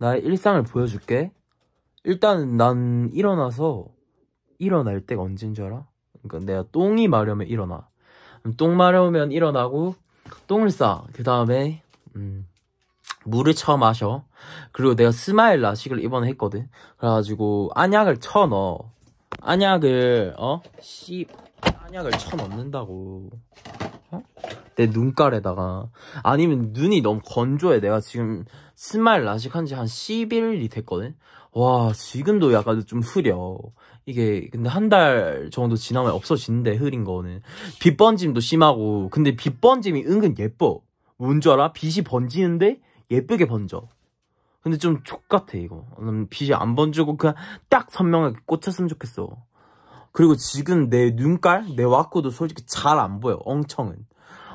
나의 일상을 보여줄게. 일단 난 일어나서 일어날 때가 언제인 줄 알아? 그러니까 내가 똥이 마려면 일어나. 똥 마려우면 일어나고 똥을 싸. 그 다음에 음, 물을 처 마셔. 그리고 내가 스마일 라식을 이번에 했거든. 그래가지고 안약을 쳐 넣어. 안약을 어? 씨 안약을 쳐 넣는다고. 내 눈깔에다가 아니면 눈이 너무 건조해 내가 지금 스마일 라식한 지 한 10일이 됐거든 와 지금도 약간 좀 흐려 이게 근데 한 달 정도 지나면 없어지는데 흐린 거는 빛 번짐도 심하고 근데 빛 번짐이 은근 예뻐 뭔 줄 알아? 빛이 번지는데 예쁘게 번져 근데 좀 족같아 이거 빛이 안 번지고 그냥 딱 선명하게 꽂혔으면 좋겠어 그리고 지금 내 눈깔, 내 와꾸도 솔직히 잘 안 보여, 엉청은.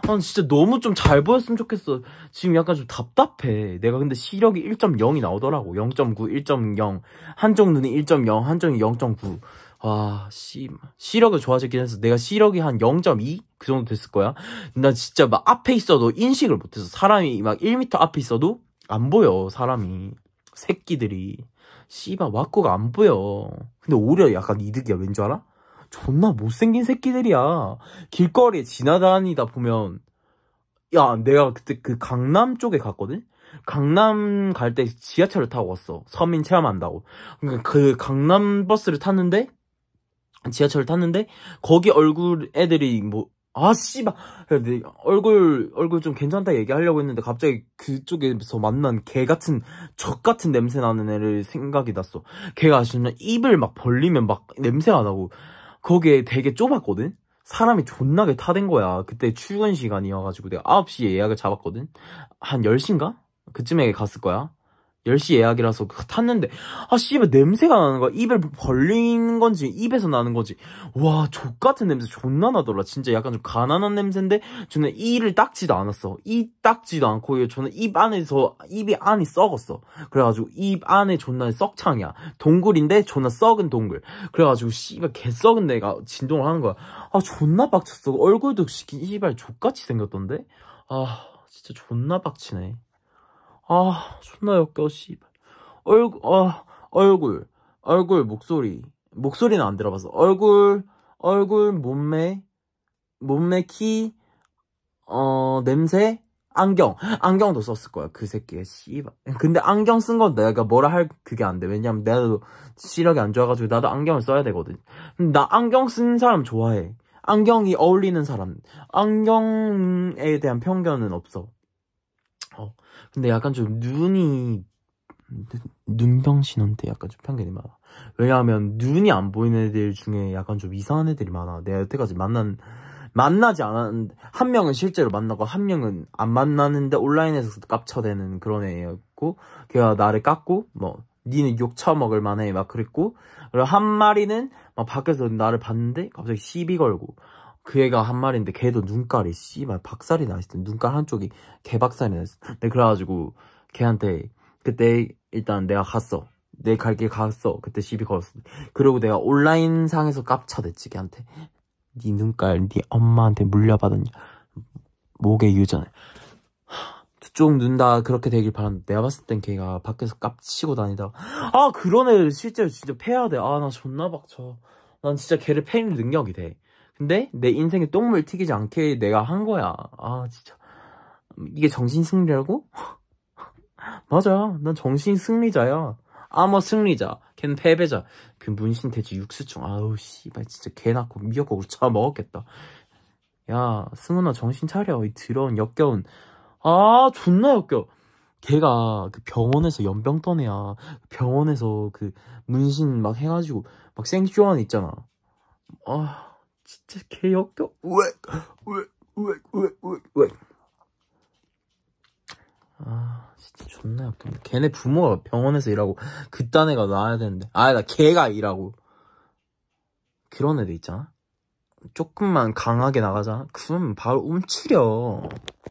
난 진짜 너무 좀 잘 보였으면 좋겠어. 지금 약간 좀 답답해. 내가 근데 시력이 1.0이 나오더라고. 0.9, 1.0. 한쪽 눈이 1.0, 한쪽이 0.9. 와, 아, 씨, 시력은 좋아졌긴 했어. 내가 시력이 한 0.2? 그 정도 됐을 거야. 나 진짜 막 앞에 있어도 인식을 못해서 사람이 막 1m 앞에 있어도 안 보여, 사람이. 새끼들이. 씨발, 와꾸가 안 보여. 근데 오히려 약간 이득이야, 왠 줄 알아? 존나 못생긴 새끼들이야. 길거리에 지나다니다 보면 야 내가 그때 그 강남 쪽에 갔거든. 강남 갈 때 지하철을 타고 갔어. 서민 체험한다고. 그러니까 그 강남 버스를 탔는데 지하철을 탔는데 거기 얼굴 애들이 뭐 아, 씨발. 얼굴, 얼굴 좀 괜찮다 얘기하려고 했는데, 갑자기 그쪽에서 만난 개 같은, 적 같은 냄새 나는 애를 생각이 났어. 걔가 진짜 입을 막 벌리면 막 냄새가 나고, 거기에 되게 좁았거든? 사람이 존나게 타된 거야. 그때 출근 시간이어가지고 내가 9시에 예약을 잡았거든? 한 10시인가? 그쯤에 갔을 거야. 10시 예약이라서 탔는데 아 씨발 냄새가 나는 거야 입을 벌린 건지 입에서 나는 거지와 족같은 냄새 존나 나더라 진짜 약간 좀 가난한 냄새인데 저는 이를 닦지도 않았어 이 닦지도 않고 저는 입 안에서 입이 안이 썩었어 그래가지고 입 안에 존나 썩창이야 동굴인데 존나 썩은 동굴 그래가지고 씨발 개썩은 내가 진동을 하는 거야 아 존나 빡쳤어 얼굴도 씨발 족같이 생겼던데 아 진짜 존나 빡치네 아, 존나 역겨워, 씨발. 얼굴, 아, 얼굴, 얼굴, 목소리. 목소리는 안 들어봤어. 얼굴, 얼굴, 몸매, 몸매, 키, 어, 냄새, 안경. 안경도 썼을 거야, 그 새끼가, 씨발. 근데 안경 쓴 건 내가 뭐라 할 그게 안 돼. 왜냐면 내가 시력이 안 좋아가지고 나도 안경을 써야 되거든. 음, 나 안경 쓴 사람 좋아해. 안경이 어울리는 사람. 안경에 대한 편견은 없어. 어. 근데 약간 좀 눈이 눈병 신한테 약간 좀 편견이 많아. 왜냐하면 눈이 안 보이는 애들 중에 약간 좀 이상한 애들이 많아. 내가 여태까지 만난 만나지 않았는데 한 명은 실제로 만나고 한 명은 안 만나는데 온라인에서 깝쳐대는 그런 애였고 걔가 나를 깎고뭐 니는 욕 처먹을 만해 막 그랬고 그리고 한 마리는 막 밖에서 나를 봤는데 갑자기 시비 걸고 그 애가 한 말인데 걔도 눈깔이 씨발 박살이 나있어 눈깔 한쪽이 개박살이 나있어 근데 네, 그래가지고 걔한테 그때 일단 내가 갔어 내 갈 길 갔어 그때 시비 걸었어 그리고 내가 온라인 상에서 깝쳐댔지 걔한테 네 눈깔 네 엄마한테 물려받은 목에 유전해 두쪽 눈 다 그렇게 되길 바란데 내가 봤을 땐 걔가 밖에서 깝치고 다니다아 그런 애 실제로 진짜 패야 돼 아 나 존나 박쳐 난 진짜 걔를 패는 능력이 돼 근데 내 인생에 똥물 튀기지 않게 내가 한 거야. 아 진짜 이게 정신 승리라고? 맞아. 난 정신 승리자야. 아마 승리자. 걔는 패배자. 그 문신 돼지 육수충. 아우 씨발 진짜 개 낳고 미역국을 차 먹었겠다. 야 승훈아 정신 차려. 이 더러운 역겨운. 아 존나 역겨. 걔가 그 병원에서 연병 떠내야 병원에서 그 문신 막 해가지고 막 생쇼한 있잖아. 아. 진짜 개 역겨. 왜왜왜 왜 왜 왜? 아 진짜 존나 역겹 걔네 부모가 병원에서 일하고 그딴 애가 나와야 되는데. 아나 걔가 일하고 그런 애들 있잖아. 조금만 강하게 나가잖아. 그럼 바로 움츠려.